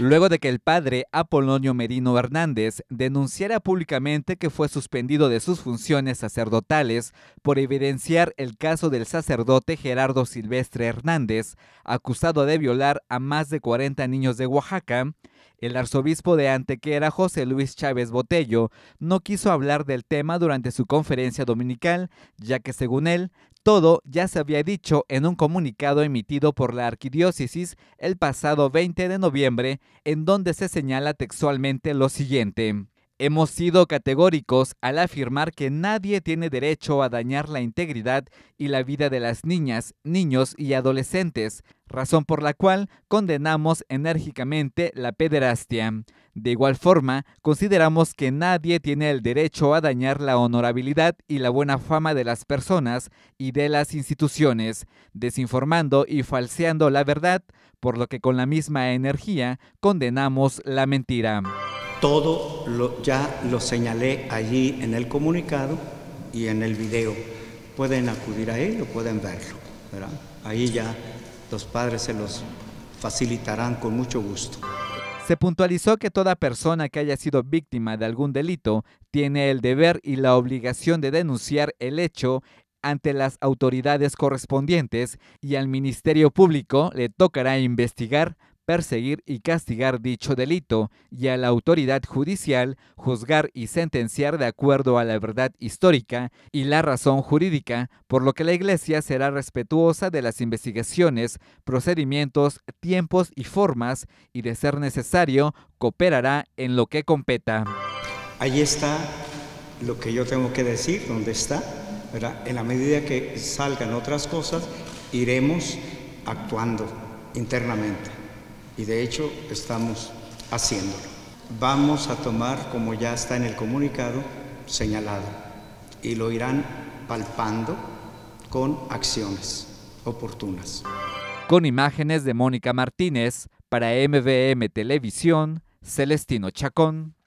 Luego de que el padre Apolonio Merino Hernández denunciara públicamente que fue suspendido de sus funciones sacerdotales por evidenciar el caso del sacerdote Gerardo Silvestre Hernández, acusado de violar a más de 40 niños de Oaxaca, el arzobispo de Antequera, José Luis Chávez Botello, no quiso hablar del tema durante su conferencia dominical, ya que según él, todo ya se había dicho en un comunicado emitido por la arquidiócesis el pasado 20 de noviembre, en donde se señala textualmente lo siguiente. Hemos sido categóricos al afirmar que nadie tiene derecho a dañar la integridad y la vida de las niñas, niños y adolescentes, razón por la cual condenamos enérgicamente la pederastia. De igual forma, consideramos que nadie tiene el derecho a dañar la honorabilidad y la buena fama de las personas y de las instituciones, desinformando y falseando la verdad, por lo que con la misma energía condenamos la mentira. Todo ya lo señalé allí en el comunicado y en el video. Pueden acudir a él o pueden verlo. Ahí ya los padres se los facilitarán con mucho gusto. Se puntualizó que toda persona que haya sido víctima de algún delito tiene el deber y la obligación de denunciar el hecho ante las autoridades correspondientes y al Ministerio Público le tocará investigar perseguir y castigar dicho delito, y a la autoridad judicial juzgar y sentenciar de acuerdo a la verdad histórica y la razón jurídica, por lo que la Iglesia será respetuosa de las investigaciones, procedimientos, tiempos y formas, y de ser necesario, cooperará en lo que competa. Ahí está lo que yo tengo que decir, dónde está. En la medida que salgan otras cosas, iremos actuando internamente y de hecho estamos haciéndolo. Vamos a tomar, como ya está en el comunicado señalado, y lo irán palpando con acciones oportunas. Con imágenes de Mónica Martínez, para MVM Televisión, Celestino Chacón.